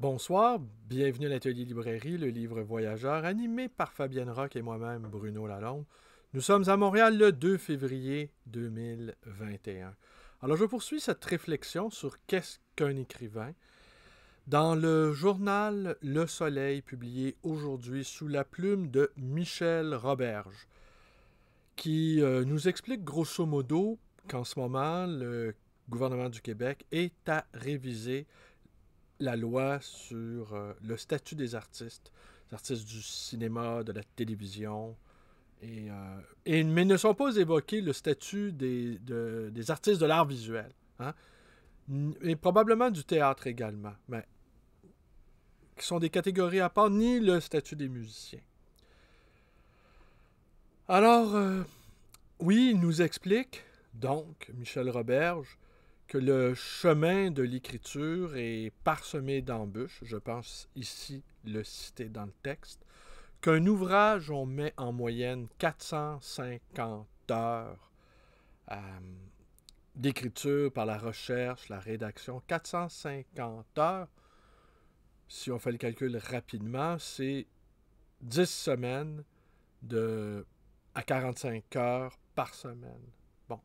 Bonsoir, bienvenue à l'atelier librairie, le livre voyageur, animé par Fabienne Rock et moi-même, Bruno Lalonde. Nous sommes à Montréal le 2 février 2021. Alors je poursuis cette réflexion sur qu'est-ce qu'un écrivain. Dans le journal Le Soleil, publié aujourd'hui sous la plume de Michel Roberge, qui euh, nous explique grosso modo qu'en ce moment, le gouvernement du Québec est à réviser la loi sur euh, le statut des artistes, des artistes du cinéma, de la télévision. Euh, et, mais ne sont pas évoqués le statut des, des artistes de l'art visuel. Hein, et probablement du théâtre également, mais qui sont des catégories à part, ni le statut des musiciens. Alors, euh, oui, il nous explique, donc, Michel Roberge, que le chemin de l'écriture est parsemé d'embûches, je pense ici le citer dans le texte, qu'un ouvrage, on met en moyenne 450 heures euh, d'écriture par la recherche, la rédaction, 450 heures, si on fait le calcul rapidement, c'est 10 semaines de, à 45 heures par semaine. Bon,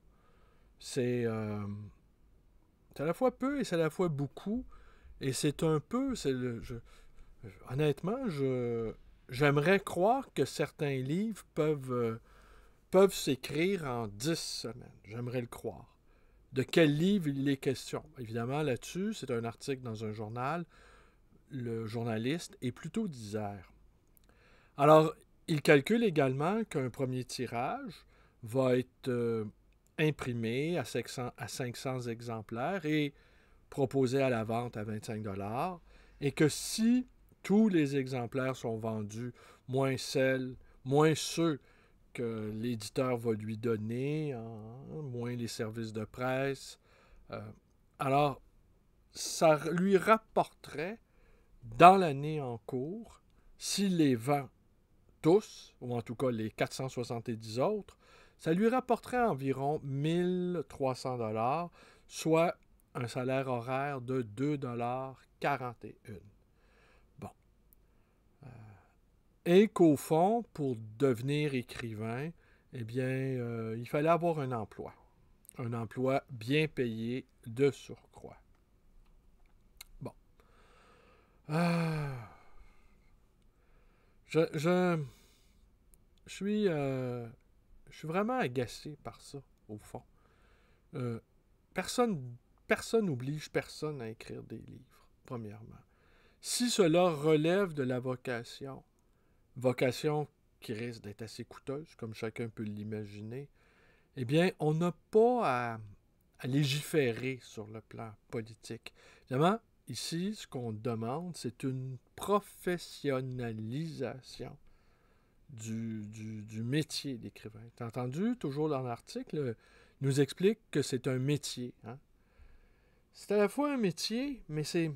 c'est... Euh, c'est à la fois peu et c'est à la fois beaucoup. Et c'est un peu. C'est le, honnêtement, j'aimerais croire que certains livres peuvent, euh, peuvent s'écrire en dix semaines. J'aimerais le croire. De quel livre il est question Évidemment, là-dessus, c'est un article dans un journal. Le journaliste est plutôt disert. Alors, il calcule également qu'un premier tirage va être euh, imprimé à 500, exemplaires et proposé à la vente à 25 dollars et que si tous les exemplaires sont vendus, moins celles, moins ceux que l'éditeur va lui donner, hein, moins les services de presse, euh, alors ça lui rapporterait dans l'année en cours, s'il les vend tous, ou en tout cas les 470 autres, ça lui rapporterait environ 1300 dollars, soit un salaire horaire de 2,41 Bon. Euh, et qu'au fond, pour devenir écrivain, eh bien, euh, il fallait avoir un emploi. Un emploi bien payé de surcroît. Bon. Euh, je, je, je, suis je suis vraiment agacé par ça, au fond. Euh, personne personne n'oblige personne à écrire des livres, premièrement. Si cela relève de la vocation, vocation qui risque d'être assez coûteuse, comme chacun peut l'imaginer, eh bien, on n'a pas à, à, légiférer sur le plan politique. Évidemment, ici, ce qu'on demande, c'est une professionnalisation du, du, métier d'écrivain. T'as entendu, toujours dans l'article, nous explique que c'est un métier. Hein. C'est à la fois un métier, mais c'est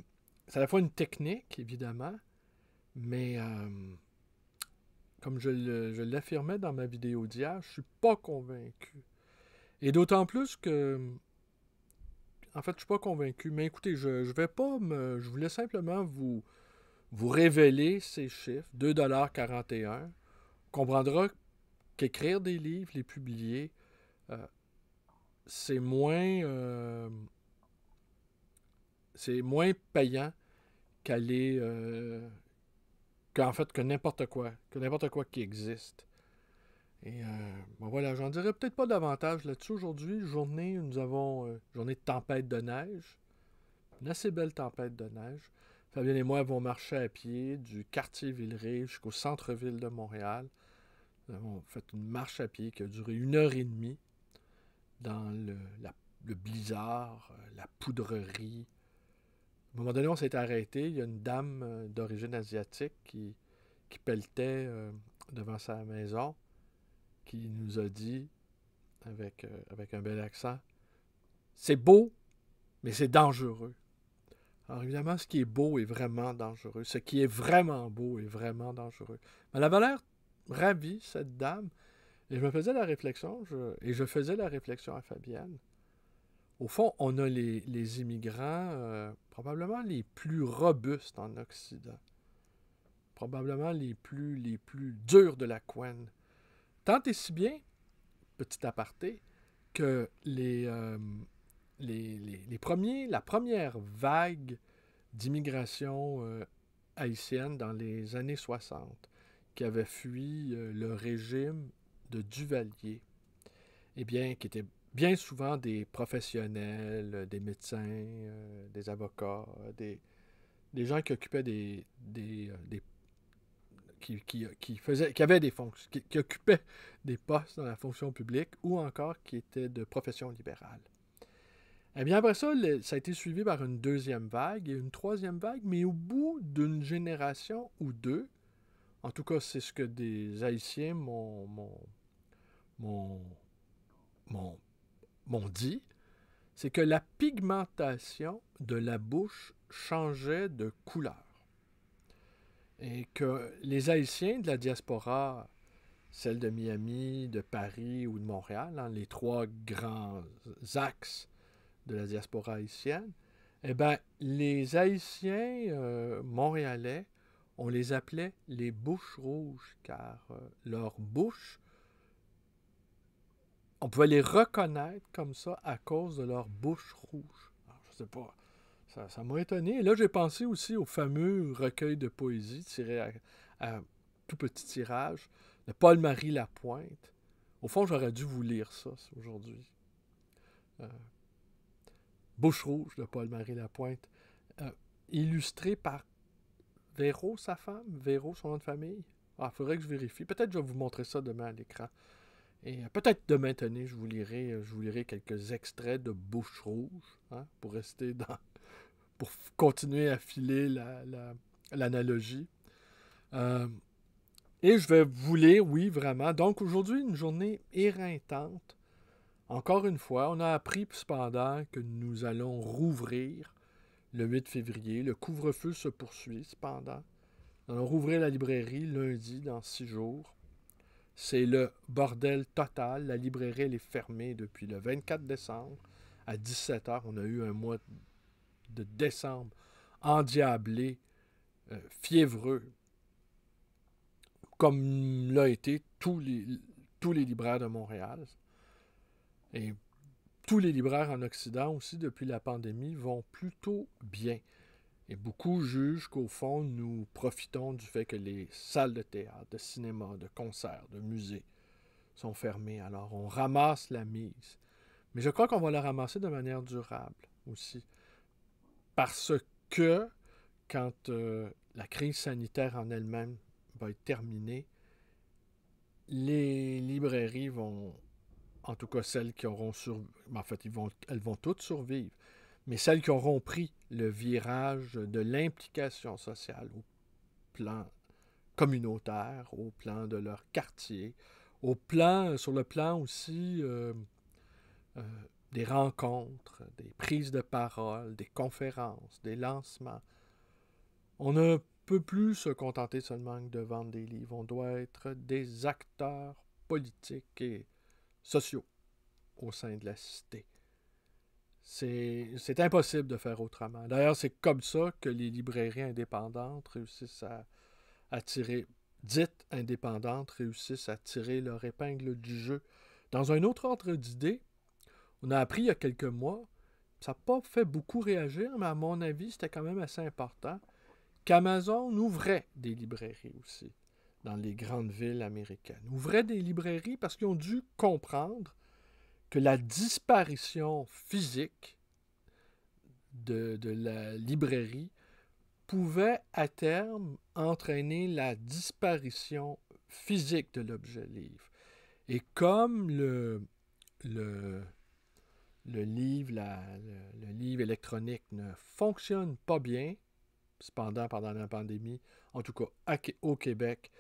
à la fois une technique, évidemment, mais euh, comme je l'affirmais dans ma vidéo d'hier, je ne suis pas convaincu. Et d'autant plus que en fait, je ne suis pas convaincu. Mais écoutez, je, ne vais pas me. Je voulais simplement vous, vous révéler ces chiffres. 2,41$ comprendra qu'écrire des livres, les publier, euh, c'est moins euh, c'est moins payant qu'aller euh, qu'en fait que n'importe quoi, que n'importe quoi qui existe. Et ben voilà, j'en dirais peut-être pas davantage là-dessus aujourd'hui. Journée, nous avons journée de tempête de neige, une assez belle tempête de neige. Fabienne et moi avons marché à pied du quartier Villeray jusqu'au centre-ville de Montréal. Nous avons fait une marche à pied qui a duré une heure et demie dans le, blizzard, euh, la poudrerie. À un moment donné, on s'est arrêté. Il y a une dame euh, d'origine asiatique qui, pelletait euh, devant sa maison, qui nous a dit, avec un bel accent, C'est beau, mais c'est dangereux. Alors évidemment, ce qui est beau est vraiment dangereux. Ce qui est vraiment beau est vraiment dangereux. Mais la avait l'air ravie, cette dame. Et je me faisais la réflexion, et je faisais la réflexion à Fabienne. Au fond, on a les, immigrants euh, probablement les plus robustes en Occident. Probablement les plus, les plus durs de la couenne. Tant et si bien, petit aparté, que les... Euh, les, premiers, la première vague d'immigration euh, haïtienne dans les années 60 qui avait fui euh, le régime de Duvalier, eh bien, qui étaient bien souvent des professionnels, des médecins, euh, des avocats, des, des, gens qui occupaient des. qui, qui, qui, faisaient, qui avaient des fonctions, qui, qui occupaient des postes dans la fonction publique ou encore qui étaient de profession libérale. Eh bien, après ça, ça a été suivi par une deuxième vague et une troisième vague, mais au bout d'une génération ou deux, en tout cas, c'est ce que des Haïtiens m'ont, dit, c'est que la pigmentation de la bouche changeait de couleur. Et que les Haïtiens de la diaspora, celle de Miami, de Paris ou de Montréal, hein, les trois grands axes de la diaspora haïtienne, eh bien, les Haïtiens euh, montréalais, on les appelait les bouches rouges, car leur leurs bouches, on pouvait les reconnaître comme ça à cause de leur bouche rouge. je ne sais pas, ça, m'a étonné. Et là, j'ai pensé aussi au fameux recueil de poésie tiré à, un tout petit tirage de Paul-Marie Lapointe. Au fond, j'aurais dû vous lire ça aujourd'hui. Euh, Bouche rouge de Paul-Marie Lapointe, euh, illustré par Véro, sa femme, Véro, son nom de famille. Ah, il faudrait que je vérifie. Peut-être que je vais vous montrer ça demain à l'écran. Et euh, peut-être demain, tenez, je vous lirai, euh, je vous lirai quelques extraits de Bouche Rouge hein, pour rester dans. pour continuer à filer l'analogie. et je vais vous lire, oui, vraiment. Donc aujourd'hui, une journée éreintante encore une fois, on a appris cependant que nous allons rouvrir le 8 février. Le couvre-feu se poursuit cependant. Nous allons rouvrir la librairie lundi dans six jours. C'est le bordel total. La librairie elle est fermée depuis le 24 décembre à 17h. On a eu un mois de décembre endiablé, euh, fiévreux, comme l'a été tous les, tous les libraires de Montréal. Et tous les libraires en Occident aussi, depuis la pandémie, vont plutôt bien. Et beaucoup jugent qu'au fond, nous profitons du fait que les salles de théâtre, de cinéma, de concerts, de musées sont fermées. Alors on ramasse la mise. Mais je crois qu'on va la ramasser de manière durable aussi. Parce que quand euh, la crise sanitaire en elle-même va être terminée, les librairies vont en tout cas celles qui auront sur... En fait, elles vont toutes survivre. Mais celles qui auront pris le virage de l'implication sociale au plan communautaire, au plan de leur quartier, au plan, sur le plan aussi euh, euh, des rencontres, des prises de parole, des conférences, des lancements. On ne peut plus se contenter seulement de vendre des livres. On doit être des acteurs politiques et sociaux au sein de la cité. C'est impossible de faire autrement. D'ailleurs, c'est comme ça que les librairies indépendantes réussissent à, tirer, dites indépendantes, réussissent à tirer leur épingle du jeu. Dans un autre ordre d'idées, on a appris il y a quelques mois, ça n'a pas fait beaucoup réagir, mais à mon avis, c'était quand même assez important, qu'Amazon ouvrait des librairies aussi dans les grandes villes américaines. Ouvraient des librairies parce qu'ils ont dû comprendre que la disparition physique de, la librairie pouvait à terme entraîner la disparition physique de l'objet livre. Et comme le, le, livre, le, livre électronique ne fonctionne pas bien, cependant pendant la pandémie, en tout cas au Québec,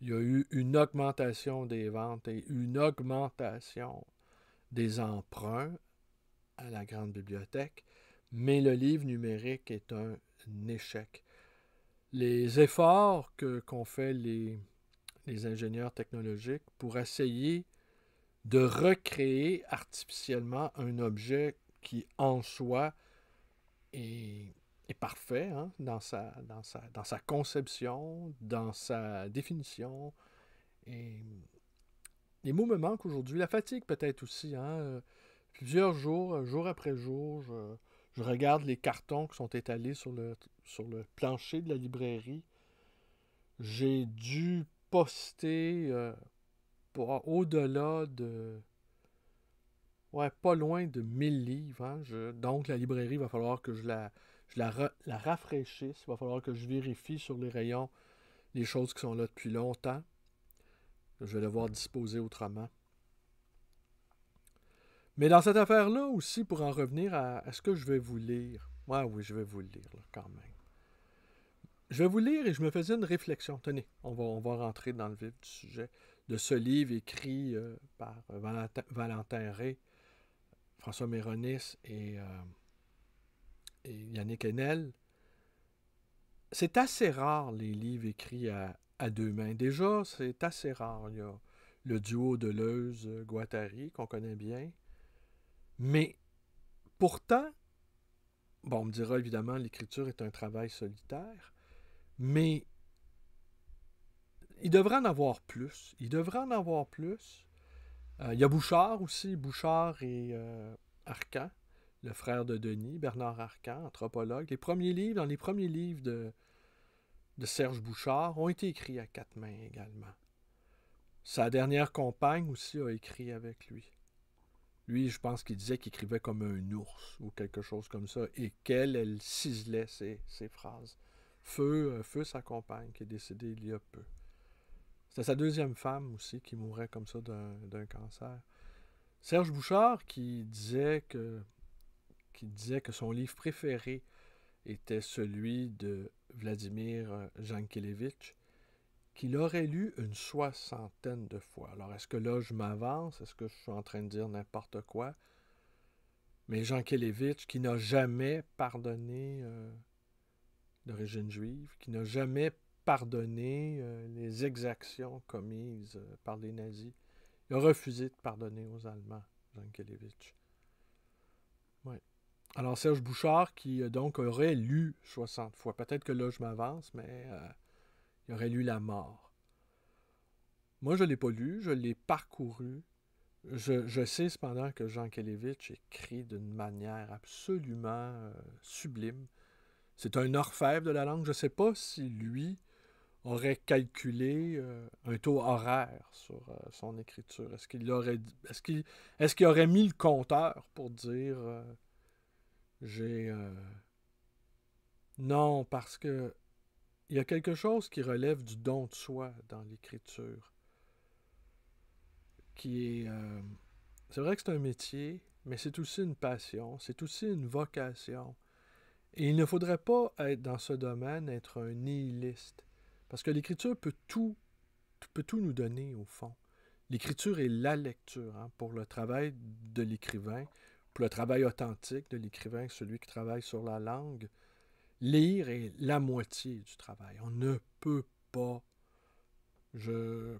il y a eu une augmentation des ventes et une augmentation des emprunts à la grande bibliothèque, mais le livre numérique est un échec. Les efforts qu'ont fait les, les ingénieurs technologiques pour essayer de recréer artificiellement un objet qui en soi est est parfait hein, dans, sa, dans, dans sa conception, dans sa définition. Et les mots me manquent aujourd'hui. La fatigue peut-être aussi. Hein. Plusieurs jours, euh, jour après jour, je, regarde les cartons qui sont étalés sur le, sur le plancher de la librairie. J'ai dû poster euh, au-delà de... Ouais, pas loin de 1000 livres. Hein. donc la librairie, il va falloir que je la je la, rafraîchisse. Il va falloir que je vérifie sur les rayons les choses qui sont là depuis longtemps. Je vais devoir disposer autrement. Mais dans cette affaire-là aussi, pour en revenir à, ce que je vais vous lire. moi oui, je vais vous lire quand même. Je vais vous lire et je me faisais une réflexion. Tenez, on va, on va rentrer dans le vif du sujet de ce livre écrit euh, par Valentin, Ray, François Méronis et euh, et Yannick Enel, c'est assez rare les livres écrits à, à deux mains. Déjà, c'est assez rare. Il y a le duo de Deleuze-Guattari qu'on connaît bien. Mais pourtant, bon, on me dira évidemment l'écriture est un travail solitaire, mais il devrait en avoir plus. Il devrait en avoir plus. Euh, il y a Bouchard aussi, Bouchard et Arcand. Euh, Arcan, le frère de Denis, Bernard Arcan, anthropologue. Les premiers livres, dans les premiers livres de, de Serge Bouchard, ont été écrits à quatre mains également. Sa dernière compagne aussi a écrit avec lui. Lui, je pense qu'il disait qu'il écrivait comme un ours ou quelque chose comme ça, et qu'elle, elle ciselait ses, ses phrases. Feu, euh, Feu, sa compagne, qui est décédée il y a peu. C'était sa deuxième femme aussi qui mourait comme ça d'un cancer. Serge Bouchard qui disait que qui disait que son livre préféré était celui de Vladimir euh, Jankélévitch, qu'il aurait lu une soixantaine de fois. Alors, est-ce que là, je m'avance? Est-ce que je suis en train de dire n'importe quoi? Mais Jankélévitch, qui n'a jamais pardonné euh, d'origine juive, qui n'a jamais pardonné euh, les exactions commises par les nazis, il a refusé de pardonner aux Allemands, Jankélévitch. Oui. Alors Serge Bouchard qui euh, donc aurait lu 60 fois. Peut-être que là je m'avance, mais euh, il aurait lu La mort. Moi je ne l'ai pas lu, je l'ai parcouru. Je, sais cependant que Jean Kelevitch écrit d'une manière absolument euh, sublime. C'est un orfèvre de la langue. Je ne sais pas si lui aurait calculé un taux horaire sur son écriture. Est-ce qu'il aurait, est est-ce qu'il aurait mis le compteur pour dire j'ai... Euh, non, parce que il y a quelque chose qui relève du don de soi dans l'écriture, qui euh, C'est vrai que c'est un métier, mais c'est aussi une passion, c'est aussi une vocation. Et il ne faudrait pas être dans ce domaine, être un nihiliste, parce que l'écriture peut tout, nous donner au fond. L'écriture est la lecture hein, pour le travail de l'écrivain pour le travail authentique de l'écrivain, celui qui travaille sur la langue, lire est la moitié du travail. On ne peut pas.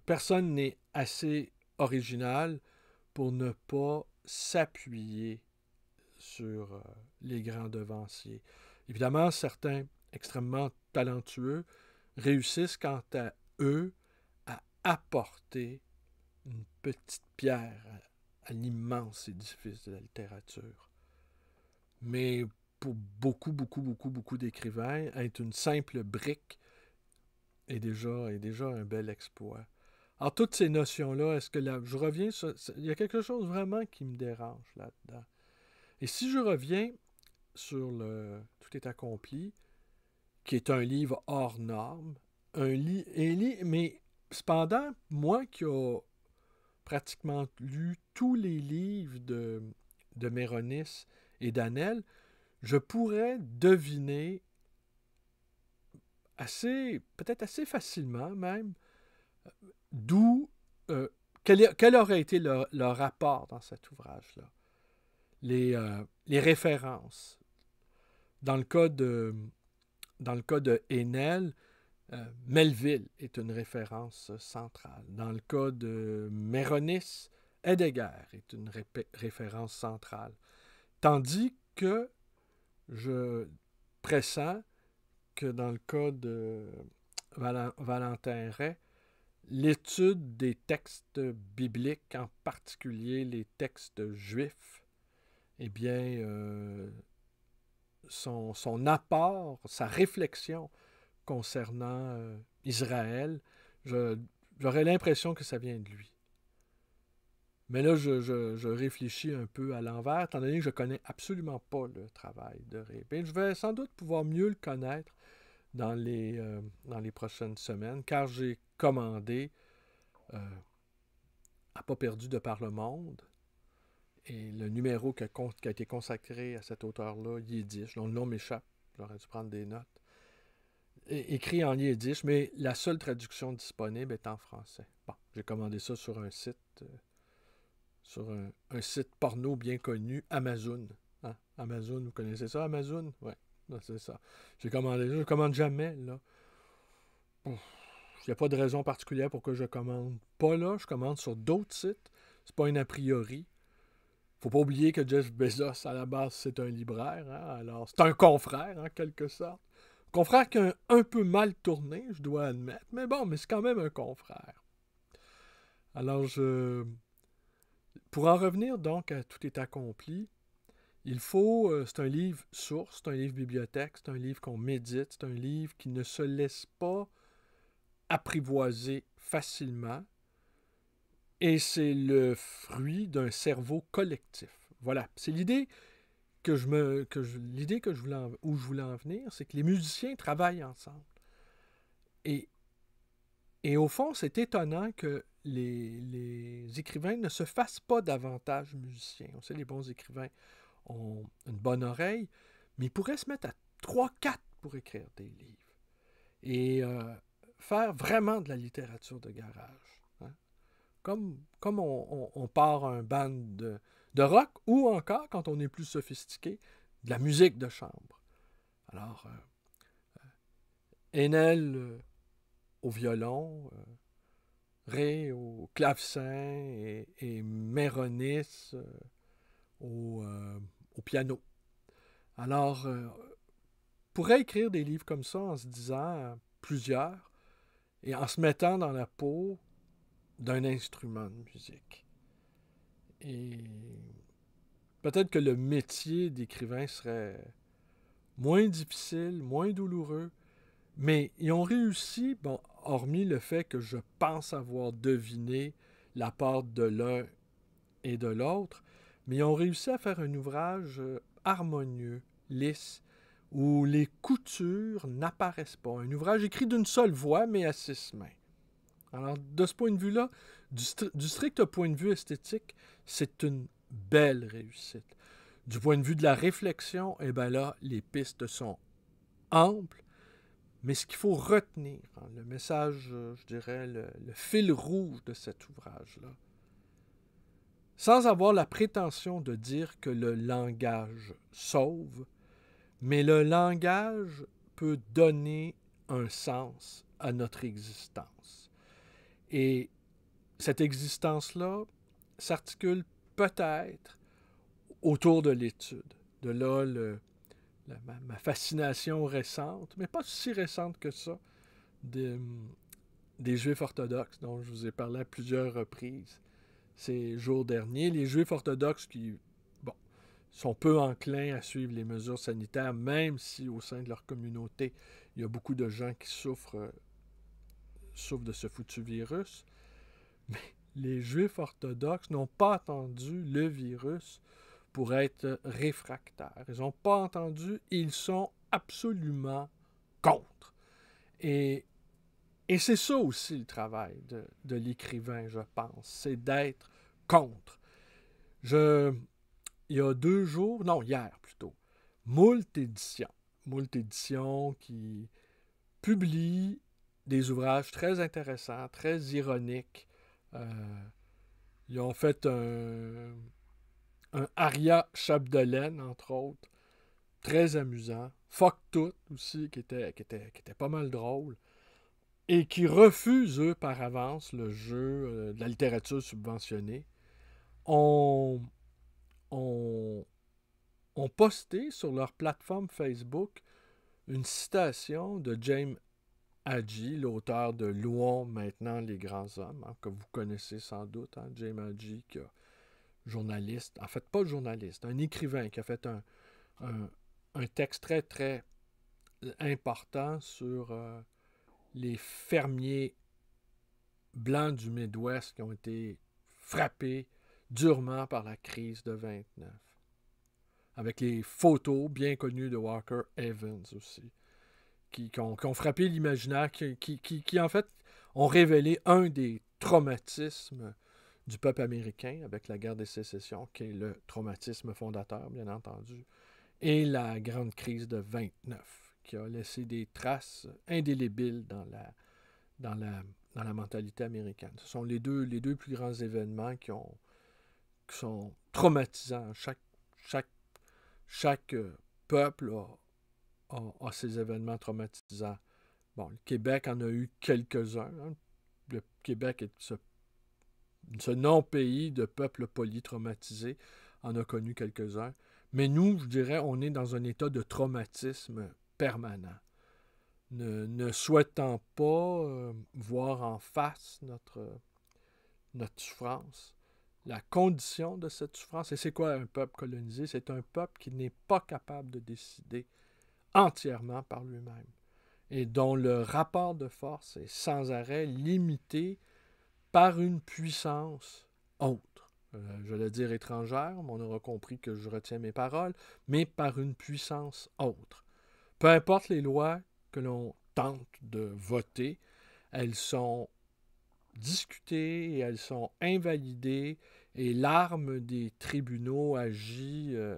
personne n'est assez original pour ne pas s'appuyer sur euh, les grands devanciers. Évidemment, certains extrêmement talentueux réussissent quant à eux à apporter une petite pierre à l'immense édifice de la littérature. Mais pour beaucoup, beaucoup, beaucoup, beaucoup d'écrivains, être une simple brique est déjà, déjà un bel exploit. Alors, toutes ces notions-là, est-ce que là, je reviens sur, Il y a quelque chose vraiment qui me dérange là-dedans. Et si je reviens sur le Tout est accompli, qui est un livre hors norme, un, lit, un lit mais cependant, moi qui ai pratiquement lu tous les livres de, de Méronis et d'Anel, je pourrais deviner assez, peut-être assez facilement même, d'où, euh, quel, aurait été leur, rapport dans cet ouvrage-là. Euh, les, références. Dans le cas de, dans le Enel, euh, Melville est une référence centrale. Dans le cas de Méronis, Heidegger est une référence centrale. Tandis que je pressens que dans le cas de Valentin Ray, l'étude des textes bibliques, en particulier les textes juifs, eh bien, euh, son, apport, sa réflexion concernant euh, Israël, j'aurais l'impression que ça vient de lui. Mais là, je, réfléchis un peu à l'envers, étant donné que je ne connais absolument pas le travail de Répin. Je vais sans doute pouvoir mieux le connaître dans les, euh, prochaines semaines, car j'ai commandé euh, à pas perdu de par le monde. Et le numéro qui a été consacré à cet auteur-là, Yiddish, dont le nom m'échappe, j'aurais dû prendre des notes, écrit en Yiddish, mais la seule traduction disponible est en français. Bon, j'ai commandé ça sur un site. Euh, sur un, site porno bien connu, Amazon. Hein? Amazon, vous connaissez ça, Amazon? Oui, c'est ça. J'ai commandé je commande jamais, là. Il n'y a pas de raison particulière pour que je commande pas là, je commande sur d'autres sites. C'est pas un a priori. Faut pas oublier que Jeff Bezos, à la base, c'est un libraire, hein? alors c'est un confrère, en quelque sorte. Confrère qui a un, un peu mal tourné, je dois admettre, mais bon, mais c'est quand même un confrère. Alors je pour en revenir donc à Tout est accompli, il faut, euh, c'est un livre source, c'est un livre bibliothèque, c'est un livre qu'on médite, c'est un livre qui ne se laisse pas apprivoiser facilement, et c'est le fruit d'un cerveau collectif. Voilà, c'est l'idée que je me, que l'idée que je voulais, où je voulais en venir, c'est que les musiciens travaillent ensemble. Et et au fond, c'est étonnant que les, écrivains ne se fassent pas davantage musiciens. On sait, les bons écrivains ont une bonne oreille, mais ils pourraient se mettre à 3-4 pour écrire des livres et euh, faire vraiment de la littérature de garage. Hein. Comme, comme on, on, part un band de, rock ou encore, quand on est plus sophistiqué, de la musique de chambre. Alors, euh, euh, Enel au violon, euh, Ré au clavecin et, et Méronis euh, au, euh, au, piano. Alors, pourrait écrire des livres comme ça en se disant plusieurs et en se mettant dans la peau d'un instrument de musique. Et peut-être que le métier d'écrivain serait moins difficile, moins douloureux, mais ils ont réussi, bon, hormis le fait que je pense avoir deviné la part de l'un et de l'autre, mais ils ont réussi à faire un ouvrage euh, harmonieux, lisse, où les coutures n'apparaissent pas. Un ouvrage écrit d'une seule voix, mais à six mains. Alors, de ce point de vue-là, du, du, strict point de vue esthétique, c'est une belle réussite. Du point de vue de la réflexion, eh bien là, les pistes sont amples mais ce qu'il faut retenir, hein, le message, euh, je dirais, le, le fil rouge de cet ouvrage-là, sans avoir la prétention de dire que le langage sauve, mais le langage peut donner un sens à notre existence. Et cette existence-là s'articule peut-être autour de l'étude. De là le, ma, fascination récente, mais pas si récente que ça, des Juifs orthodoxes dont je vous ai parlé à plusieurs reprises ces jours derniers. Les Juifs orthodoxes qui bon, sont peu enclins à suivre les mesures sanitaires, même si au sein de leur communauté, il y a beaucoup de gens qui souffrent, euh, souffrent de ce foutu virus. Mais les Juifs orthodoxes n'ont pas attendu le virus pour être réfractaires. Ils n'ont pas entendu, ils sont absolument contre. Et, et c'est ça aussi le travail de, de l'écrivain, je pense, c'est d'être contre. Je, il y a deux jours, non, hier plutôt, Moult Édition, qui publie des ouvrages très intéressants, très ironiques. Euh, ils ont fait un, un aria Chapdelaine, entre autres. Très amusant. Fuck Tout aussi, qui était, était, qui était pas mal drôle. Et qui refuse, eux, par avance, le jeu euh, de la littérature subventionnée. ont posté sur leur plateforme Facebook une citation de James Hadji, l'auteur de Louons maintenant les grands hommes, hein, que vous connaissez sans doute, hein, James Hadji qui a journaliste, en fait pas journaliste, un écrivain qui a fait un, texte très très important sur euh, les fermiers blancs du Midwest qui ont été frappés durement par la crise de 1929, Avec les photos bien connues de Walker Evans aussi, qui, ont, frappé l'imaginaire, qui, qui, en fait ont révélé un des traumatismes du peuple américain avec la guerre des sécessions, qui est le traumatisme fondateur, bien entendu, et la grande crise de 1929, qui a laissé des traces indélébiles dans la, dans la, dans la mentalité américaine. Ce sont les deux, les deux plus grands événements qui, ont, sont traumatisants. Chaque, chaque, chaque euh, peuple a, ses événements traumatisants. Bon, le Québec en a eu quelques-uns. Hein. Le Québec est ce ce non-pays de peuples polytraumatisés en a connu quelques-uns. Mais nous, je dirais, on est dans un état de traumatisme permanent, ne, ne souhaitant pas euh, voir en face notre, notre souffrance, la condition de cette souffrance. Et c'est quoi un peuple colonisé? C'est un peuple qui n'est pas capable de décider entièrement par lui-même et dont le rapport de force est sans arrêt limité par une puissance autre. Euh, je vais le dire étrangère, mais on aura compris que je retiens mes paroles, mais par une puissance autre. Peu importe les lois que l'on tente de voter, elles sont discutées et elles sont invalidées et l'arme des tribunaux agit euh,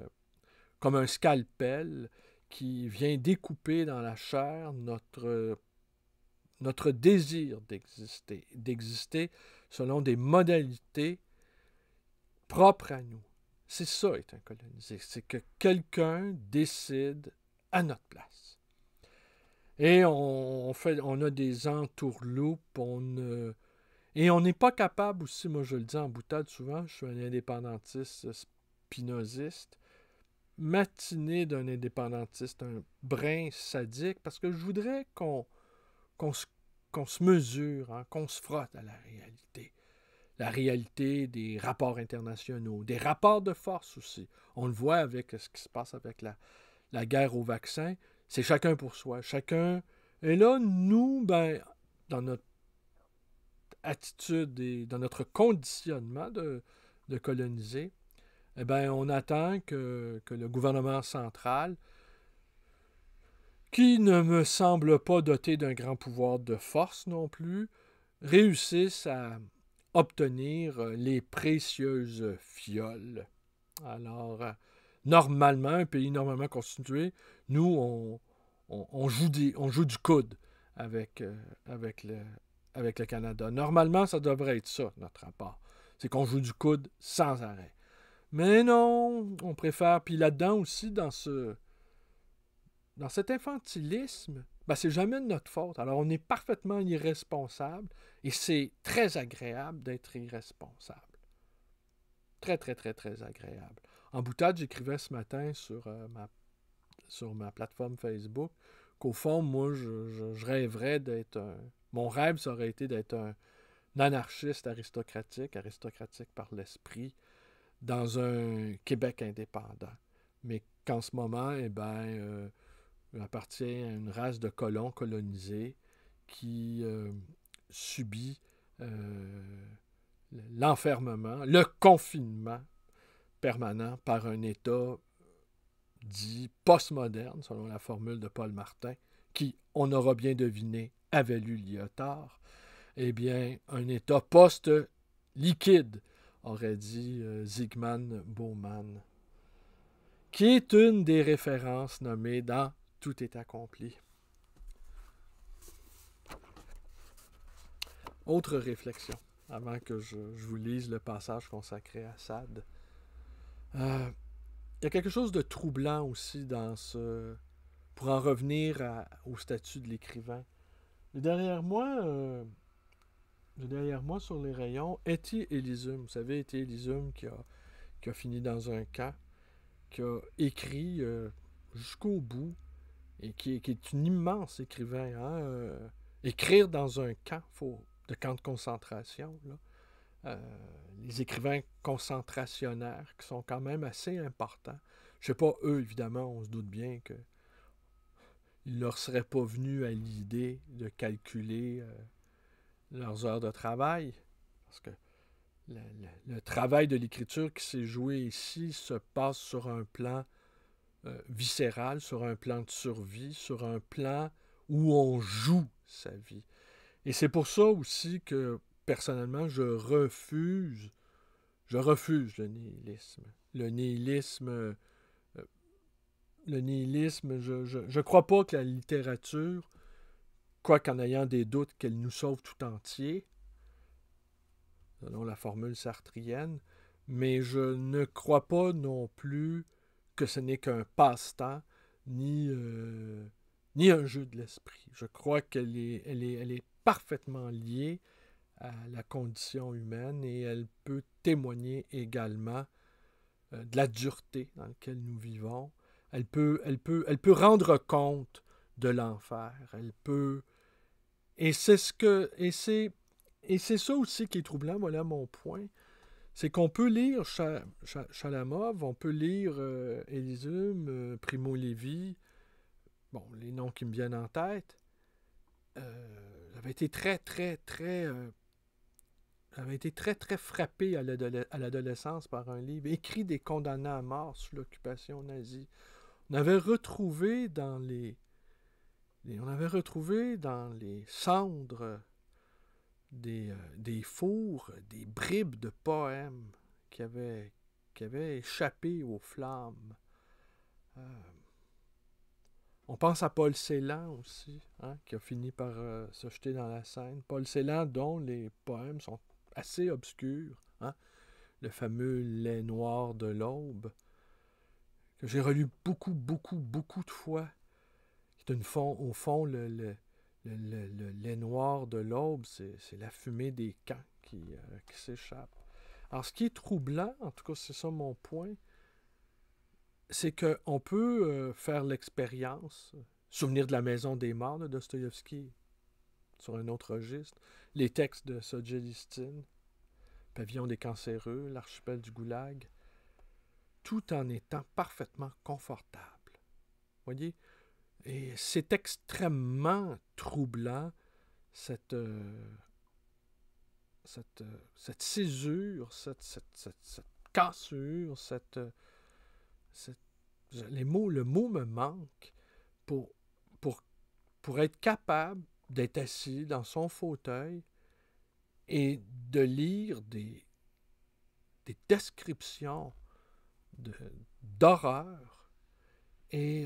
comme un scalpel qui vient découper dans la chair notre notre désir d'exister, d'exister selon des modalités propres à nous. C'est ça être un colonisé, c'est que quelqu'un décide à notre place. Et on, fait, on a des entourloupes, on, et on n'est pas capable aussi, moi je le dis en boutade souvent, je suis un indépendantiste spinoziste, matinée d'un indépendantiste, un brin sadique, parce que je voudrais qu'on qu'on se, mesure, hein, qu'on se frotte à la réalité. La réalité des rapports internationaux, des rapports de force aussi. On le voit avec ce qui se passe avec la, guerre au vaccin. C'est chacun pour soi, chacun. Et là, nous, ben, dans notre attitude et dans notre conditionnement de, coloniser, eh ben on attend que, le gouvernement central qui ne me semble pas doté d'un grand pouvoir de force non plus, réussissent à obtenir euh, les précieuses fioles. Alors, euh, normalement, un pays normalement constitué, nous, on, on, joue, on joue, du coude avec, euh, avec, le, avec le Canada. Normalement, ça devrait être ça, notre rapport. C'est qu'on joue du coude sans arrêt. Mais non, on préfère. Puis là-dedans aussi, dans ce, dans cet infantilisme, ben, c'est jamais de notre faute. Alors, on est parfaitement irresponsable et c'est très agréable d'être irresponsable. Très, très, très, très agréable. En boutade, j'écrivais ce matin sur, euh, ma, sur ma plateforme Facebook qu'au fond, moi, je, rêverais d'être un. Mon rêve, ça aurait été d'être un, anarchiste aristocratique, aristocratique par l'esprit, dans un Québec indépendant. Mais qu'en ce moment, eh bien... Euh, appartient à une race de colons colonisés qui euh, subit euh, l'enfermement, le confinement permanent par un État dit postmoderne, selon la formule de Paul Martin, qui, on aura bien deviné, avait lu Lyotard. Eh bien, un État post-liquide, aurait dit euh, Zygmunt Bauman, qui est une des références nommées dans tout est accompli. Autre réflexion, avant que je, vous lise le passage consacré à Sade. il euh, y a quelque chose de troublant aussi dans ce... Pour en revenir au statut de l'écrivain. Derrière moi, euh, derrière moi sur les rayons, Etty Elisum. Vous savez, Etty Elisum qui a, qui a fini dans un camp, qui a écrit euh, jusqu'au bout et qui, est une immense écrivain. Hein, euh, écrire dans un camp faut, de camp de concentration, euh, les écrivains concentrationnaires qui sont quand même assez importants. Je ne sais pas, eux, évidemment, on se doute bien qu'ils ne leur serait pas venus à l'idée de calculer euh, leurs heures de travail. Parce que le travail de l'écriture qui s'est joué ici se passe sur un plan euh, viscérale, sur un plan de survie, sur un plan où on joue sa vie. Et c'est pour ça aussi que personnellement, je refuse, je refuse le nihilisme. Le nihilisme, euh, le nihilisme, je ne crois pas que la littérature, quoi qu'en ayant des doutes, qu'elle nous sauve tout entier, selon la formule sartrienne, mais je ne crois pas non plus que ce n'est qu'un passe-temps, euh, ni, un jeu de l'esprit. Je crois qu'elle est, elle est, parfaitement liée à la condition humaine et elle peut témoigner également euh, de la dureté dans laquelle nous vivons. Elle peut, elle peut, elle peut rendre compte de l'enfer. Elle peut. Et c'est ce que. Et c'est, et c'est ça aussi qui est troublant, voilà mon point c'est qu'on peut lire Chalamov, on peut lire euh, euh, Primo Levi, bon, les noms qui me viennent en tête. Euh, j'avais été très, très, très. Euh, été très, très frappé à l'adolescence par un livre écrit des condamnés à mort sous l'occupation nazie. On avait retrouvé dans les. On avait retrouvé dans les cendres des, euh, des fours, des bribes de poèmes qui avaient, échappé aux flammes. Euh, on pense à Paul Célan aussi, hein, qui a fini par euh, se jeter dans la scène. Paul Célan, dont les poèmes sont assez obscurs. Hein? Le fameux Lait noir de l'Aube, que j'ai relu beaucoup, beaucoup, beaucoup de fois. Qui une au fond le le, lait noir de l'aube, c'est la fumée des camps euh, qui, s'échappe. Alors, ce qui est troublant, en tout cas, c'est ça mon point, c'est qu'on peut euh, faire l'expérience, souvenir de la maison des morts de Dostoïevski, sur un autre registre, les textes de Sojelistin, Pavillon des cancéreux, l'archipel du Goulag, tout en étant parfaitement confortable. Voyez, et c'est extrêmement troublant, cette, euh, euh, cette, césure, cette, cette cassure, euh, cette, les mots, le mot me manque pour, pour, pour être capable d'être assis dans son fauteuil et de lire des, des descriptions d'horreur et,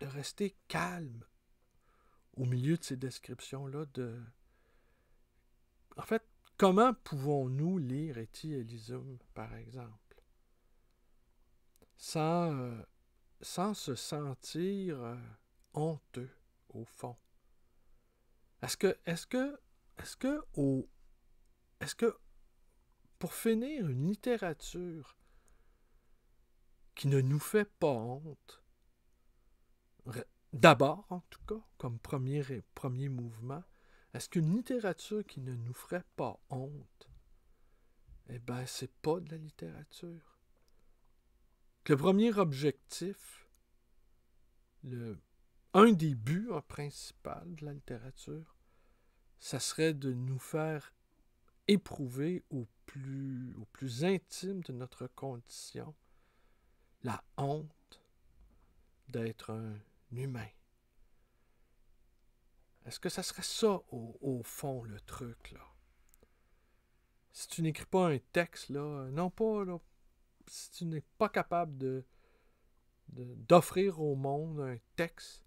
de rester calme au milieu de ces descriptions-là de... En fait, comment pouvons-nous lire Eti Elisum, par exemple, sans, euh, se sentir euh, honteux, au fond? Est-ce que, est-ce que, est-ce que, est-ce que, pour finir une littérature qui ne nous fait pas honte, d'abord en tout cas, comme premier, premier mouvement, est-ce qu'une littérature qui ne nous ferait pas honte, eh bien, c'est pas de la littérature. Le premier objectif, le, un des buts principaux de la littérature, ça serait de nous faire éprouver au plus, au plus intime de notre condition la honte d'être un humain. Est-ce que ça serait ça, au, fond, le truc, là? Si tu n'écris pas un texte, là, euh, non pas, là, si tu n'es pas capable de, d'offrir au monde un texte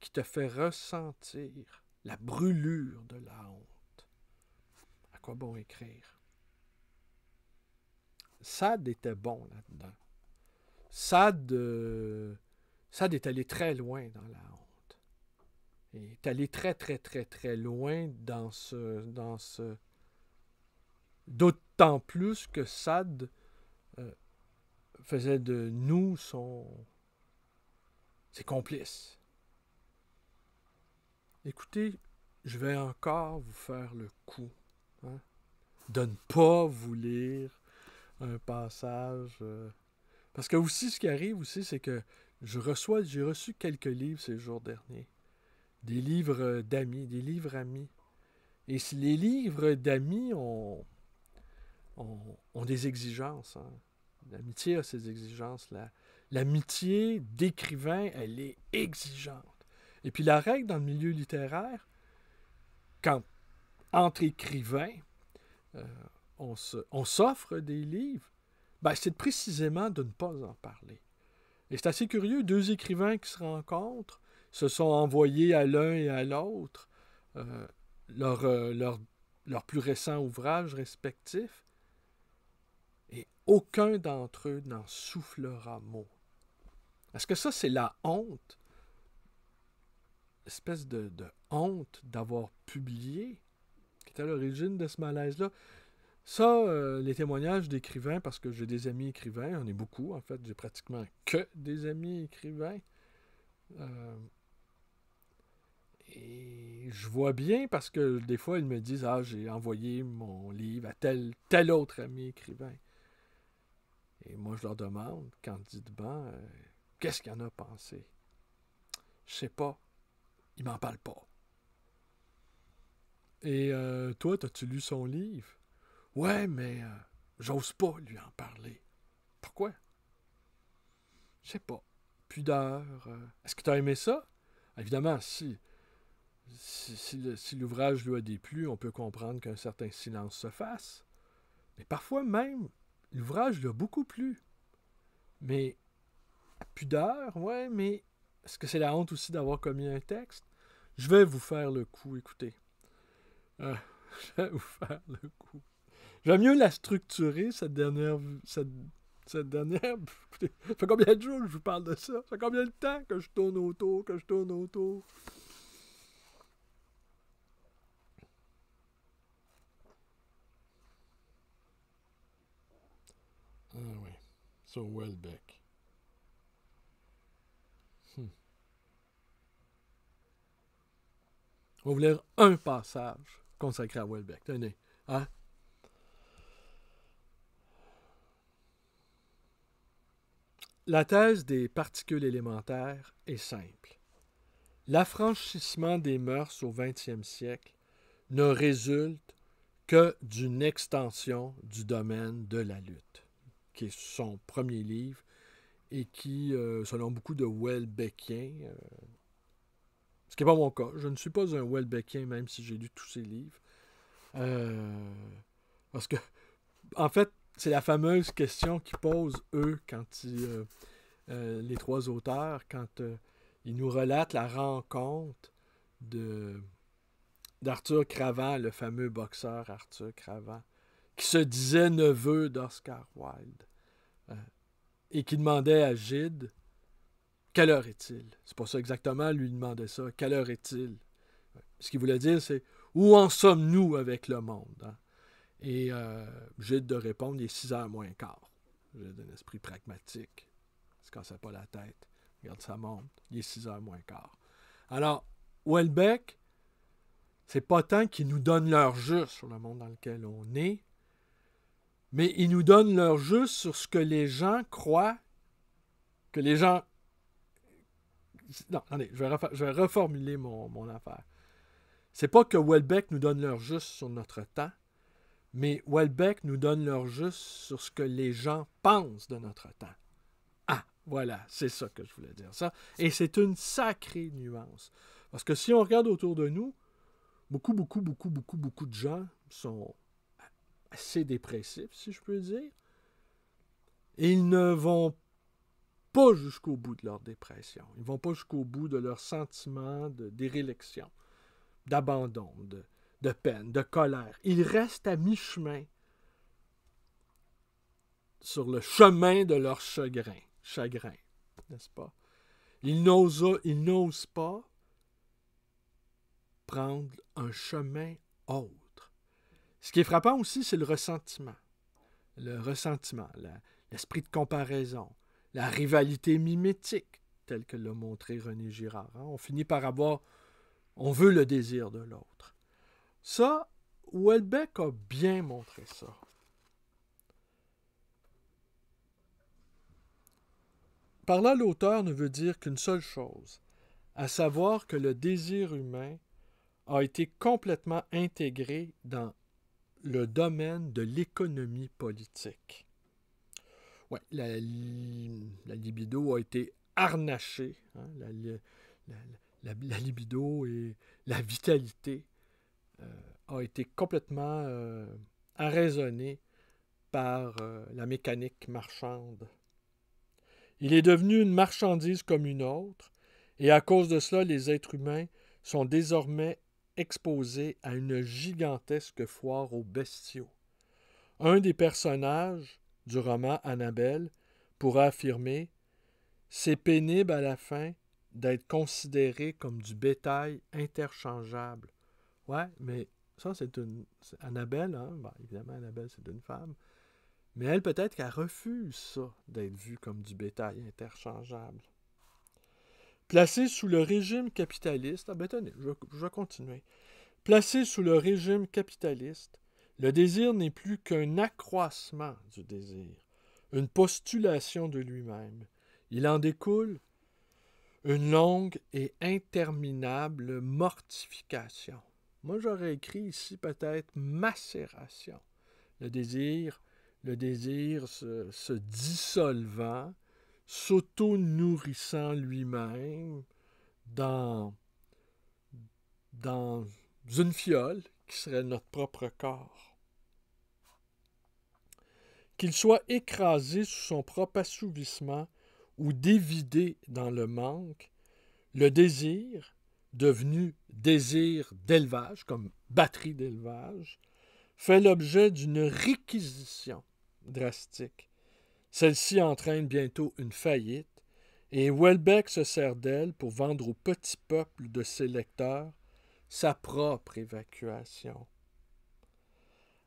qui te fait ressentir la brûlure de la honte. À quoi bon écrire? Sad était bon là-dedans. Sad euh, Sad est allé très loin dans la honte. Il est allé très, très, très, très loin dans ce. Dans ce... D'autant plus que Sad euh, faisait de nous son. ses complices. Écoutez, je vais encore vous faire le coup hein, de ne pas vous lire un passage. Euh, parce que aussi, ce qui arrive aussi, c'est que je reçois, j'ai reçu quelques livres ces jours derniers. Des livres euh, d'amis, des livres amis. Et si les livres d'amis ont, des exigences. Hein. L'amitié a ses exigences. L'amitié d'écrivain, elle est exigeante. Et puis la règle dans le milieu littéraire, quand entre écrivains, euh, on s'offre des livres, ben, c'est précisément de ne pas en parler. Et c'est assez curieux, deux écrivains qui se rencontrent se sont envoyés à l'un et à l'autre euh, leurs euh, leur, plus récents ouvrages respectifs, et aucun d'entre eux n'en soufflera mot. Est-ce que ça, c'est la honte, espèce de, de honte d'avoir publié, qui est à l'origine de ce malaise-là? Ça, euh, les témoignages d'écrivains, parce que j'ai des amis écrivains, on est beaucoup en fait, j'ai pratiquement que des amis écrivains. Euh, et je vois bien parce que des fois, ils me disent Ah, j'ai envoyé mon livre à tel, tel autre ami écrivain. Et moi, je leur demande candidement euh, Qu'est-ce qu'il en a pensé Je sais pas. Il m'en parle pas. Et toi, as-tu lu son livre Ouais, mais euh, j'ose pas lui en parler. Pourquoi? Je sais pas. Pudeur. Euh, est-ce que tu as aimé ça? Évidemment, si. Si, l'ouvrage lui a déplu, on peut comprendre qu'un certain silence se fasse. Mais parfois même, l'ouvrage lui a beaucoup plu. Mais pudeur, ouais, mais est-ce que c'est la honte aussi d'avoir commis un texte? Je vais vous faire le coup, écoutez. Euh, je vais vous faire le coup. J'aime mieux la structurer, cette dernière. Cette, dernière. ça fait combien de jours que je vous parle de ça? Ça fait combien de temps que je tourne autour, que je tourne autour? Ah oui. Sur Welbeck. Hmm. On va vous lire un passage consacré à Welbeck. Tenez. Hein? La thèse des particules élémentaires est simple. L'affranchissement des mœurs au XXe siècle ne résulte que d'une extension du domaine de la lutte, qui est son premier livre et qui, euh, selon beaucoup de Welbeckiens, euh, ce qui n'est pas mon cas, je ne suis pas un Welbeckien même si j'ai lu tous ses livres, euh, parce que, en fait, c'est la fameuse question qu'ils posent, eux, quand euh, euh, les trois auteurs, quand euh, ils nous relatent la rencontre de d'Arthur Cravant, le fameux boxeur Arthur Cravant, qui se disait neveu d'Oscar Wilde, et qui demandait à Gide Quelle heure est-il C'est pas ça exactement, lui demandait ça Quelle heure est-il Ce qu'il voulait dire, c'est Où en sommes-nous avec le monde hein? Et euh, de répondre, il est 6 heures moins quart. J'ai d'un esprit pragmatique. je ne cassait pas la tête. Regarde sa montre. Il est 6 heures moins quart. Alors, Welbeck, c'est pas tant qu'il nous donne leur juste sur le monde dans lequel on est, mais il nous donne leur juste sur ce que les gens croient, que les gens... Non, attendez, je vais, reformuler mon, mon affaire. C'est pas que Welbeck nous donne leur juste sur notre temps, mais walbeck nous donne leur juste sur ce que les gens pensent de notre temps. Ah, voilà, c'est ça que je voulais dire. Ça. Et c'est une sacrée nuance. Parce que si on regarde autour de nous, beaucoup, beaucoup, beaucoup, beaucoup, beaucoup de gens sont assez dépressifs, si je peux dire. Et Ils ne vont pas jusqu'au bout de leur dépression. Ils ne vont pas jusqu'au bout de leur sentiment de dérélection, d'abandon, de, de peine, de colère. Ils restent à mi-chemin sur le chemin de leur chagrin, chagrin, n'est-ce pas? Ils n'osent pas prendre un chemin autre. Ce qui est frappant aussi, c'est le ressentiment. Le ressentiment, l'esprit de comparaison, la rivalité mimétique, telle que l'a montré René Girard. Hein. On finit par avoir, on veut le désir de l'autre. Ça, Welbeck a bien montré ça. Par là, l'auteur ne veut dire qu'une seule chose, à savoir que le désir humain a été complètement intégré dans le domaine de l'économie politique. Ouais, la, libido a été harnachée. Hein, la, libido et la vitalité a été complètement euh, arraisonné par euh, la mécanique marchande. Il est devenu une marchandise comme une autre, et à cause de cela, les êtres humains sont désormais exposés à une gigantesque foire aux bestiaux. Un des personnages du roman Annabelle pourra affirmer C'est pénible à la fin d'être considéré comme du bétail interchangeable. Ouais, mais ça, c'est une. Annabelle, hein. évidemment, Annabelle, c'est une femme. Mais elle, peut-être qu'elle refuse ça, d'être vue comme du bétail interchangeable. Placée sous le régime capitaliste, ah ben je, je vais continuer. Placée sous le régime capitaliste, le désir n'est plus qu'un accroissement du désir, une postulation de lui-même. Il en découle une longue et interminable mortification. Moi, j'aurais écrit ici peut-être macération. Le désir, le désir se, dissolvant, s'auto-nourrissant lui-même dans, dans une fiole qui serait notre propre corps. Qu'il soit écrasé sous son propre assouvissement ou dévidé dans le manque, le désir, devenu désir d'élevage, comme batterie d'élevage, fait l'objet d'une réquisition drastique. Celle-ci entraîne bientôt une faillite et Welbeck se sert d'elle pour vendre au petit peuple de ses lecteurs sa propre évacuation.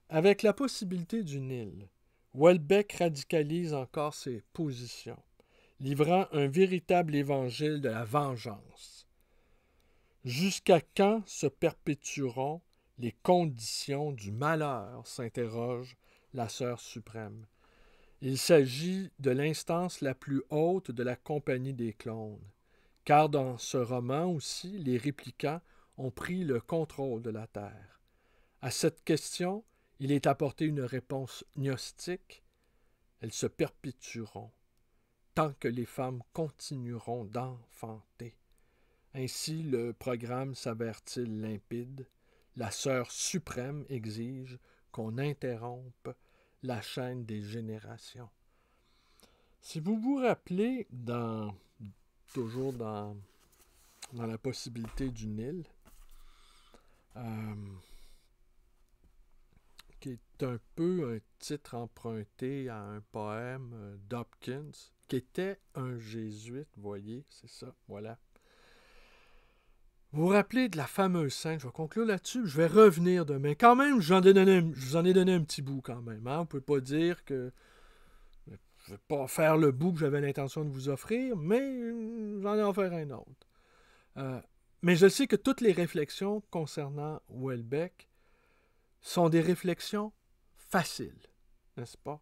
Avec la possibilité du Nil, Welbeck radicalise encore ses positions, livrant un véritable évangile de la vengeance Jusqu'à quand se perpétueront les conditions du malheur s'interroge la Sœur suprême. Il s'agit de l'instance la plus haute de la compagnie des clones, car dans ce roman aussi, les répliquants ont pris le contrôle de la Terre. À cette question, il est apporté une réponse gnostique. Elles se perpétueront tant que les femmes continueront d'enfanter. Ainsi le programme s'avère-t-il limpide. La sœur suprême exige qu'on interrompe la chaîne des générations. Si vous vous rappelez, dans, toujours dans, la possibilité du Nil, euh, qui est un peu un titre emprunté à un poème euh, d'Hopkins, qui était un jésuite, voyez, c'est ça, voilà. Vous vous rappelez de la fameuse scène, je vais conclure là-dessus, je vais revenir demain. Quand même, je vous en ai donné un petit bout quand même. Hein. On ne peut pas dire que je ne vais pas faire le bout que j'avais l'intention de vous offrir, mais j'en ai en offert un autre. Euh, mais je sais que toutes les réflexions concernant Welbeck sont des réflexions faciles, n'est-ce pas?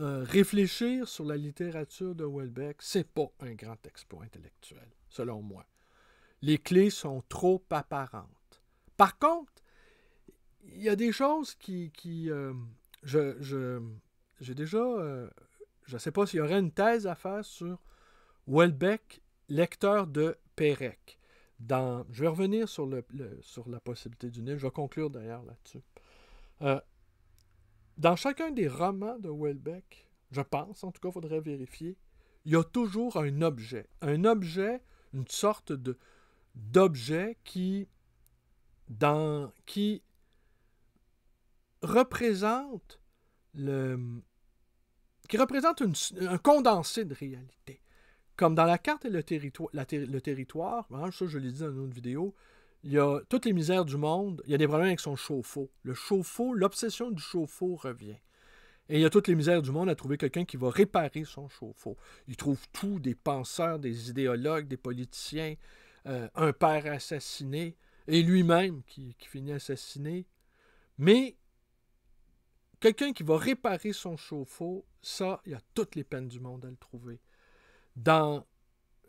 Euh, réfléchir sur la littérature de Welbeck, n'est pas un grand exploit intellectuel, selon moi. Les clés sont trop apparentes. Par contre, il y a des choses qui... Euh, je, j'ai déjà... Euh, je ne sais pas s'il y aurait une thèse à faire sur Welbeck, lecteur de Pérec. Dans, je vais revenir sur, le, sur la possibilité du Nil. Je vais conclure d'ailleurs là-dessus. Euh, dans chacun des romans de Welbeck, je pense, en tout cas, il faudrait vérifier, il y a toujours un objet. Un objet, une sorte de, d'objets qui, qui représentent le, qui représente un condensé de réalité. Comme dans la carte et le, territoire, le territoire, hein, ça je l'ai dit dans une autre vidéo, il y a toutes les misères du monde, il y a des problèmes avec son chauffe-eau. Le chauffe-eau, l'obsession du chauffe-eau revient. Et il y a toutes les misères du monde à trouver quelqu'un qui va réparer son chauffe-eau. Il trouve tout, des penseurs, des idéologues, des politiciens, euh, un père assassiné et lui-même qui, finit assassiné. Mais quelqu'un qui va réparer son chauffe-eau, ça, il y a toutes les peines du monde à le trouver. Dans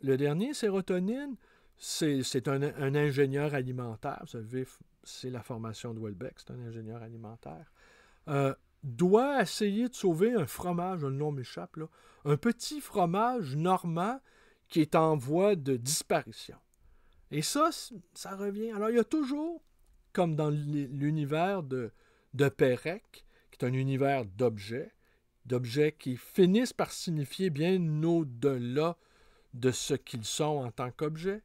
le dernier, sérotonine, c'est un, ingénieur alimentaire. Vous c'est la formation de Welbeck, c'est un ingénieur alimentaire. Euh, doit essayer de sauver un fromage, le nom m'échappe, un petit fromage normand qui est en voie de disparition. Et ça, ça revient. Alors, il y a toujours, comme dans l'univers de, de Pérec, qui est un univers d'objets, d'objets qui finissent par signifier bien au-delà de ce qu'ils sont en tant qu'objets.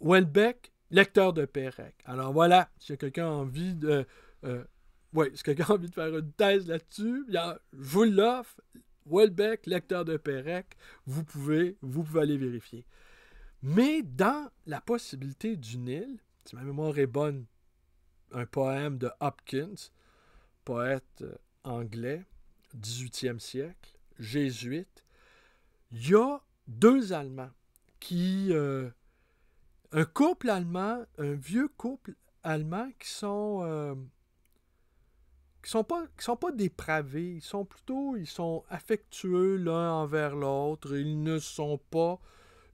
Welbeck, lecteur de Pérec. Alors voilà, si quelqu'un a envie de. Euh, euh, si a envie de faire une thèse là-dessus, je vous l'offre. Welbeck, lecteur de Pérec, vous pouvez aller vérifier. Mais dans la possibilité du Nil, si ma mémoire est bonne, un poème de Hopkins, poète euh, anglais, 18e siècle, jésuite, il y a deux Allemands qui. Euh, un couple allemand, un vieux couple allemand qui sont. Euh, qui sont pas sont pas dépravés, ils sont plutôt ils sont affectueux l'un envers l'autre, ils ne sont pas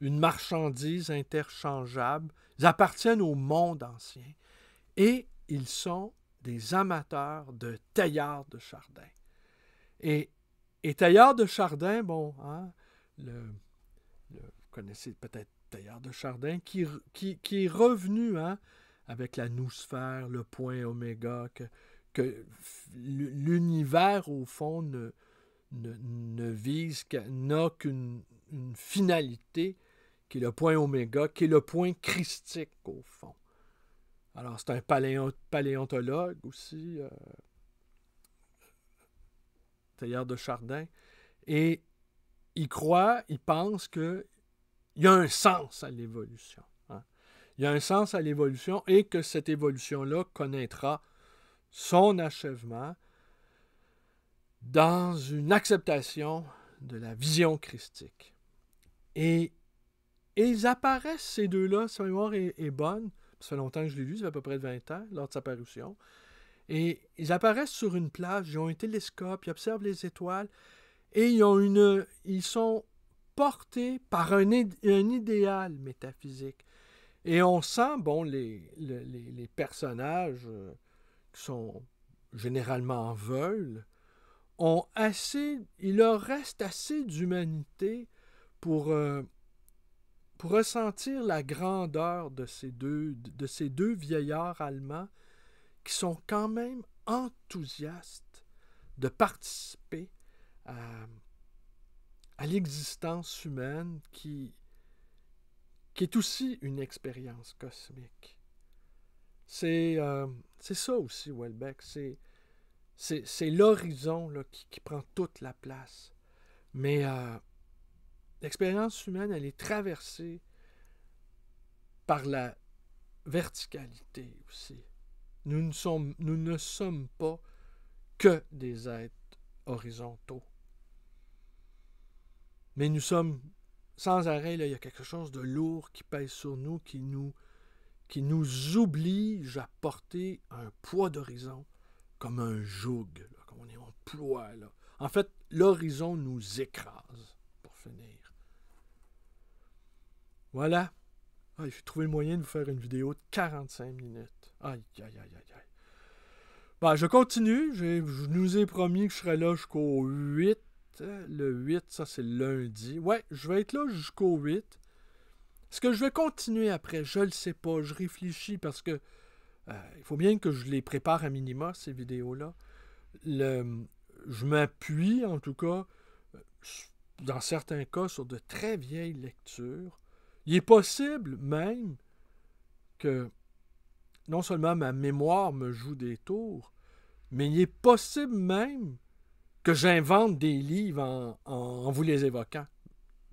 une marchandise interchangeable. Ils appartiennent au monde ancien. Et ils sont des amateurs de taillards de chardin. Et, et taillards de chardin, bon, hein, le, vous connaissez peut-être taillard de chardin, qui, est revenu hein, avec la nousphère, le point oméga, que, que l'univers, au fond, ne, vise, n'a qu'une finalité qui est le point oméga, qui est le point christique, au fond. Alors, c'est un paléontologue aussi, euh, de Chardin, et il croit, il pense qu'il y a un sens à l'évolution. Hein. Il y a un sens à l'évolution et que cette évolution-là connaîtra son achèvement dans une acceptation de la vision christique. Et et ils apparaissent, ces deux-là, sa mémoire est, bonne, ça fait longtemps que je l'ai lu, ça fait à peu près 20 ans, lors de sa parution. Et ils apparaissent sur une plage, ils ont un télescope, ils observent les étoiles, et ils, ont une, ils sont portés par un, idéal métaphysique. Et on sent, bon, les, personnages euh, qui sont généralement veulent, ont assez, il leur reste assez d'humanité pour euh, pour ressentir la grandeur de ces deux, de ces deux vieillards allemands qui sont quand même enthousiastes de participer à, l'existence humaine qui, qui est aussi une expérience cosmique. C'est euh, c'est ça aussi, Welbeck. C'est l'horizon qui, qui prend toute la place. Mais euh, L'expérience humaine, elle est traversée par la verticalité aussi. Nous ne sommes, nous ne sommes pas que des êtres horizontaux. Mais nous sommes sans arrêt, il y a quelque chose de lourd qui pèse sur nous, qui nous, qui nous oblige à porter un poids d'horizon comme un joug, comme on est en ploie. En fait, l'horizon nous écrase, pour finir. Voilà. Ah, J'ai trouvé le moyen de vous faire une vidéo de 45 minutes. Aïe, aïe, aïe, aïe, aïe. Ben, je continue. Je nous ai promis que je serais là jusqu'au 8. Le 8, ça c'est lundi. Ouais, je vais être là jusqu'au 8. Est-ce que je vais continuer après? Je le sais pas. Je réfléchis parce que euh, il faut bien que je les prépare à minima, ces vidéos-là. je m'appuie, en tout cas, euh, dans certains cas, sur de très vieilles lectures il est possible même que non seulement ma mémoire me joue des tours, mais il est possible même que j'invente des livres en, vous les évoquant.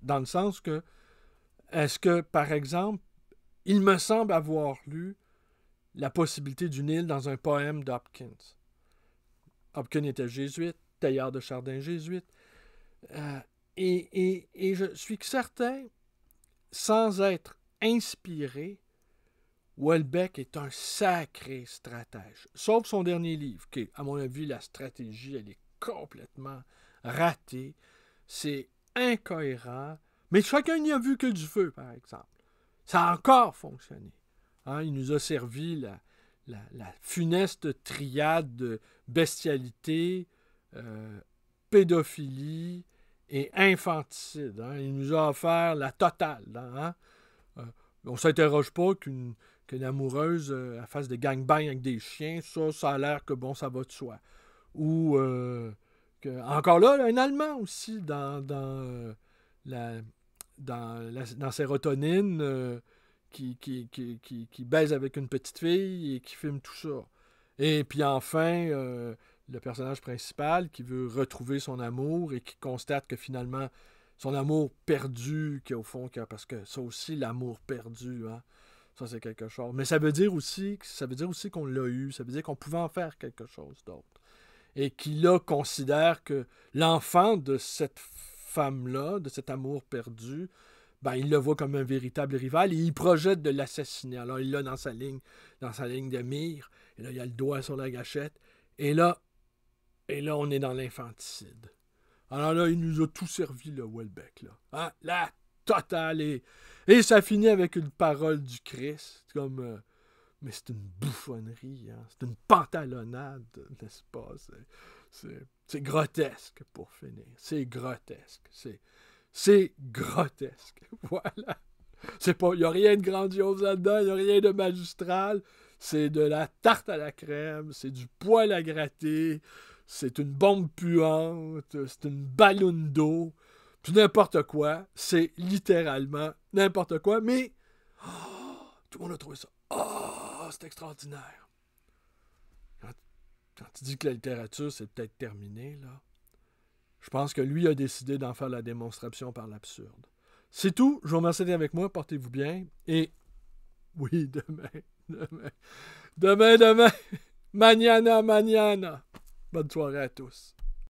Dans le sens que, est-ce que, par exemple, il me semble avoir lu La possibilité d'une île dans un poème d'Hopkins. Hopkins était jésuite, tailleur de chardin jésuite. Euh, et, et je suis certain sans être inspiré, Welbeck est un sacré stratège. Sauf son dernier livre, qui, à mon avis, la stratégie, elle est complètement ratée. C'est incohérent. Mais chacun n'y a vu que du feu, par exemple. Ça a encore fonctionné. Hein, il nous a servi la, funeste triade de bestialité, euh, pédophilie et infanticide. Hein. Il nous a offert la totale. Hein. Euh, on ne s'interroge pas qu'une amoureuse euh, fasse des gangbangs avec des chiens. Ça, ça a l'air que bon, ça va de soi. Ou euh, que, encore là, un Allemand aussi dans, dans la, dans, sérotonine qui qui, baise avec une petite fille et qui filme tout ça. Et puis enfin, le personnage principal qui veut retrouver son amour et qui constate que finalement, son amour perdu, au fond, parce que ça aussi, l'amour perdu, hein, ça c'est quelque chose. Mais ça veut dire aussi, ça veut dire aussi qu'on l'a eu, ça veut dire qu'on pouvait en faire quelque chose d'autre. Et qui là considère que l'enfant de cette femme-là, de cet amour perdu, ben, il le voit comme un véritable rival et il projette de l'assassiner. Alors il l'a dans sa ligne, dans sa ligne de mire, et là il a le doigt sur la gâchette. Et là, et là, on est dans l'infanticide. Alors là, il nous a tout servi, le Welbeck. Là. Hein? La totale. Et, ça finit avec une parole du Christ. Comme, euh, mais c'est une bouffonnerie. Hein? C'est une pantalonnade, n'est-ce pas? C'est grotesque pour finir. C'est grotesque. C'est grotesque. Voilà. C'est pas, il n'y a rien de grandiose là-dedans, il n'y a rien de magistral. C'est de la tarte à la crème, c'est du poil à gratter, c'est une bombe puante, c'est une ballonne d'eau, Tout n'importe quoi. C'est littéralement n'importe quoi, mais oh, tout le monde a trouvé ça. Oh, c'est extraordinaire. Quand, tu dis que la littérature, c'est peut-être terminé, là, je pense que lui a décidé d'en faire la démonstration par l'absurde. C'est tout. Je vous remercie d'être avec moi. Portez-vous bien. Et oui, demain, demain, demain, demain, maniana, maniana. Bonne soirée à tous.